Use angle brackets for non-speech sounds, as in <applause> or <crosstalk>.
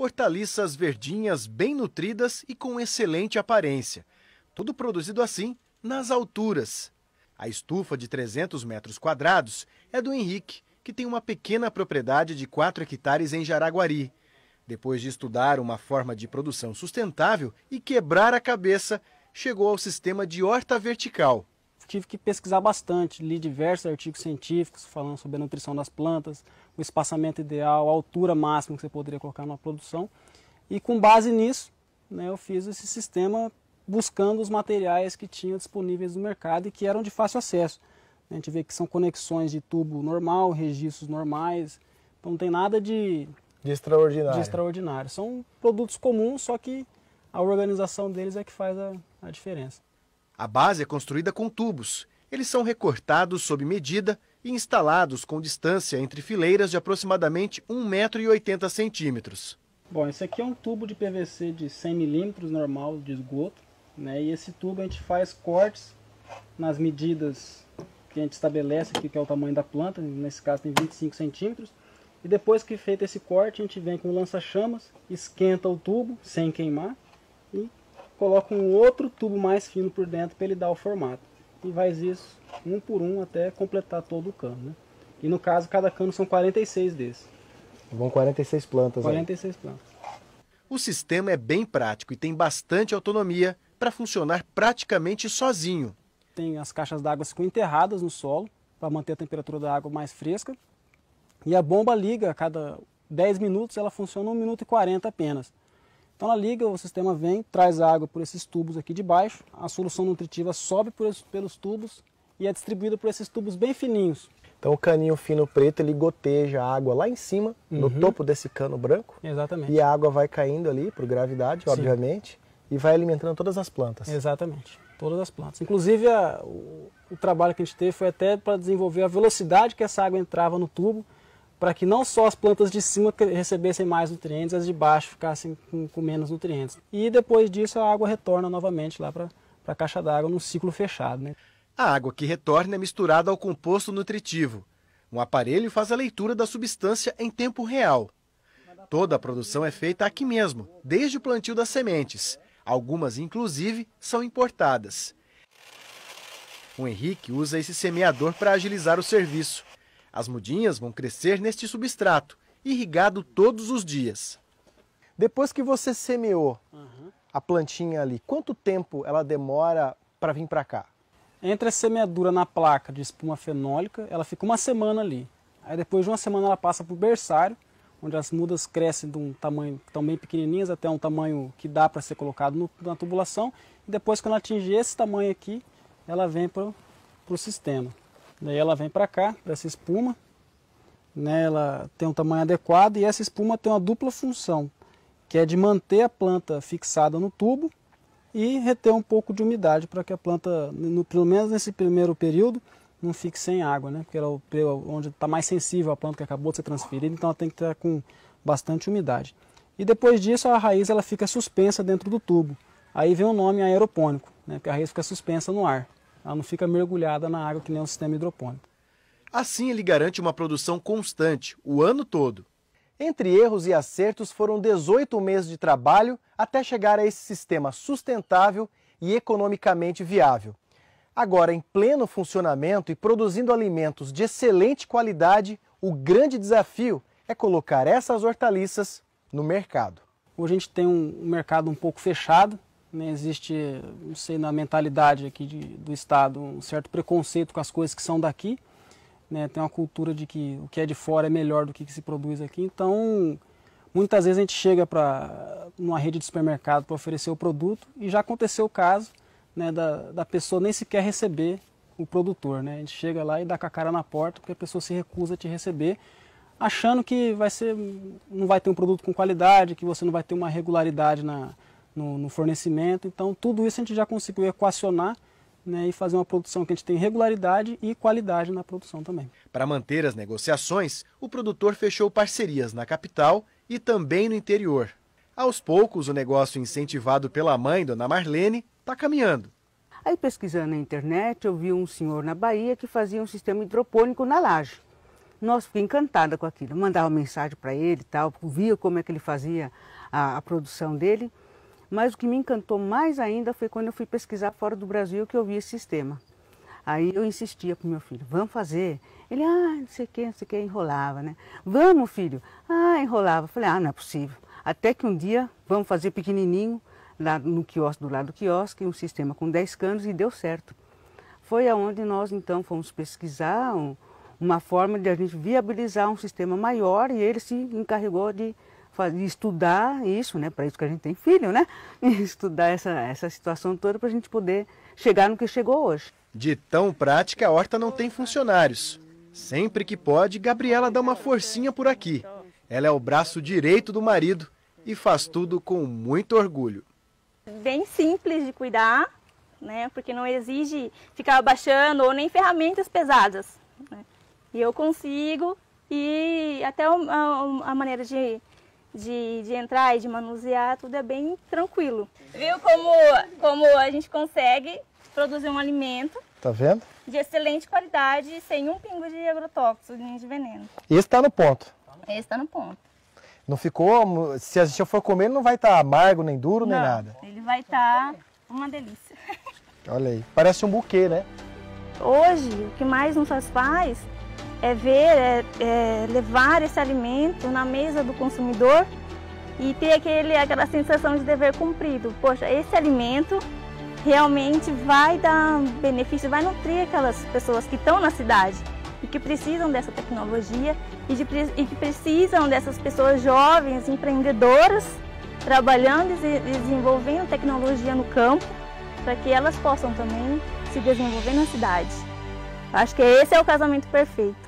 hortaliças verdinhas bem nutridas e com excelente aparência. Tudo produzido assim nas alturas. A estufa de 300 metros quadrados é do Henrique, que tem uma pequena propriedade de 4 hectares em Jaraguari. Depois de estudar uma forma de produção sustentável e quebrar a cabeça, chegou ao sistema de horta vertical tive que pesquisar bastante, li diversos artigos científicos falando sobre a nutrição das plantas, o espaçamento ideal, a altura máxima que você poderia colocar numa produção. E com base nisso, né, eu fiz esse sistema buscando os materiais que tinham disponíveis no mercado e que eram de fácil acesso. A gente vê que são conexões de tubo normal, registros normais, então não tem nada de, de, extraordinário. de extraordinário. São produtos comuns, só que a organização deles é que faz a, a diferença. A base é construída com tubos. Eles são recortados sob medida e instalados com distância entre fileiras de aproximadamente 1,80m. Bom, esse aqui é um tubo de PVC de 100 milímetros normal de esgoto. Né? E esse tubo a gente faz cortes nas medidas que a gente estabelece aqui, que é o tamanho da planta, nesse caso tem 25 centímetros. E depois que feito esse corte, a gente vem com lança-chamas, esquenta o tubo sem queimar e coloca um outro tubo mais fino por dentro para ele dar o formato. E faz isso um por um até completar todo o cano. Né? E no caso, cada cano são 46 desses. Vão 46 plantas. 46 aí. plantas. O sistema é bem prático e tem bastante autonomia para funcionar praticamente sozinho. Tem as caixas d'água ficam enterradas no solo para manter a temperatura da água mais fresca. E a bomba liga a cada 10 minutos, ela funciona 1 minuto e 40 apenas. Então ela liga, o sistema vem, traz água por esses tubos aqui de baixo, a solução nutritiva sobe pelos tubos e é distribuída por esses tubos bem fininhos. Então o caninho fino preto ele goteja a água lá em cima, uhum. no topo desse cano branco. Exatamente. E a água vai caindo ali por gravidade, Sim. obviamente, e vai alimentando todas as plantas. Exatamente, todas as plantas. Inclusive a, o, o trabalho que a gente teve foi até para desenvolver a velocidade que essa água entrava no tubo para que não só as plantas de cima recebessem mais nutrientes, as de baixo ficassem com, com menos nutrientes. E depois disso a água retorna novamente lá para a caixa d'água num ciclo fechado. Né? A água que retorna é misturada ao composto nutritivo. Um aparelho faz a leitura da substância em tempo real. Toda a produção é feita aqui mesmo, desde o plantio das sementes. Algumas, inclusive, são importadas. O Henrique usa esse semeador para agilizar o serviço. As mudinhas vão crescer neste substrato, irrigado todos os dias. Depois que você semeou uhum. a plantinha ali, quanto tempo ela demora para vir para cá? Entre a semeadura na placa de espuma fenólica, ela fica uma semana ali. Aí depois de uma semana ela passa para o berçário, onde as mudas crescem de um tamanho tão bem pequenininhas até um tamanho que dá para ser colocado no, na tubulação. E depois, quando ela atinge esse tamanho aqui, ela vem para o sistema. Daí ela vem para cá, essa espuma, né, ela tem um tamanho adequado e essa espuma tem uma dupla função, que é de manter a planta fixada no tubo e reter um pouco de umidade para que a planta, no, pelo menos nesse primeiro período, não fique sem água, né? Porque ela é onde está mais sensível a planta que acabou de ser transferida, então ela tem que estar com bastante umidade. E depois disso a raiz ela fica suspensa dentro do tubo. Aí vem o nome aeropônico, né? Porque a raiz fica suspensa no ar. Ela não fica mergulhada na água que nem um sistema hidropônico. Assim, ele garante uma produção constante o ano todo. Entre erros e acertos foram 18 meses de trabalho até chegar a esse sistema sustentável e economicamente viável. Agora, em pleno funcionamento e produzindo alimentos de excelente qualidade, o grande desafio é colocar essas hortaliças no mercado. Hoje a gente tem um mercado um pouco fechado, né, existe, não sei, na mentalidade aqui de, do Estado, um certo preconceito com as coisas que são daqui. Né, tem uma cultura de que o que é de fora é melhor do que, que se produz aqui. Então, muitas vezes a gente chega para numa rede de supermercado para oferecer o produto e já aconteceu o caso né, da, da pessoa nem sequer receber o produtor. Né? A gente chega lá e dá com a cara na porta porque a pessoa se recusa a te receber, achando que vai ser, não vai ter um produto com qualidade, que você não vai ter uma regularidade na, no, no fornecimento. Então, tudo isso a gente já conseguiu equacionar né, e fazer uma produção que a gente tem regularidade e qualidade na produção também. Para manter as negociações, o produtor fechou parcerias na capital e também no interior. Aos poucos, o negócio incentivado pela mãe, dona Marlene, está caminhando. Aí, pesquisando na internet, eu vi um senhor na Bahia que fazia um sistema hidropônico na laje. Nossa, fiquei encantada com aquilo. mandava mensagem para ele e tal, via como é que ele fazia a, a produção dele. Mas o que me encantou mais ainda foi quando eu fui pesquisar fora do Brasil que eu vi esse sistema. Aí eu insistia para o meu filho, vamos fazer. Ele, ah, não sei o que, não sei o que, enrolava, né? Vamos, filho. Ah, enrolava. Falei, ah, não é possível. Até que um dia, vamos fazer pequenininho, lá no quiosque, do lado do quiosque, um sistema com 10 canos e deu certo. Foi aonde nós, então, fomos pesquisar um, uma forma de a gente viabilizar um sistema maior e ele se encarregou de estudar isso, né? Para isso que a gente tem filho, né? <laughs> estudar essa, essa situação toda para a gente poder chegar no que chegou hoje. De tão prática, a horta não tem funcionários. Sempre que pode, Gabriela dá uma forcinha por aqui. Ela é o braço direito do marido e faz tudo com muito orgulho. Bem simples de cuidar, né? Porque não exige ficar abaixando ou nem ferramentas pesadas. Né? E eu consigo e até a maneira de de, de entrar e de manusear, tudo é bem tranquilo. Viu como, como a gente consegue produzir um alimento Tá vendo? De excelente qualidade, sem um pingo de agrotóxico, nem de veneno. Esse está no ponto. Esse está no ponto. Não ficou, se a gente for comer, não vai estar tá amargo, nem duro, não, nem nada. Ele vai estar tá uma delícia. <laughs> Olha aí, parece um buquê, né? Hoje, o que mais nos faz é ver, é, é levar esse alimento na mesa do consumidor e ter aquele, aquela sensação de dever cumprido. Poxa, esse alimento realmente vai dar benefício, vai nutrir aquelas pessoas que estão na cidade e que precisam dessa tecnologia e, de, e que precisam dessas pessoas jovens, empreendedoras, trabalhando e desenvolvendo tecnologia no campo para que elas possam também se desenvolver na cidade. Acho que esse é o casamento perfeito.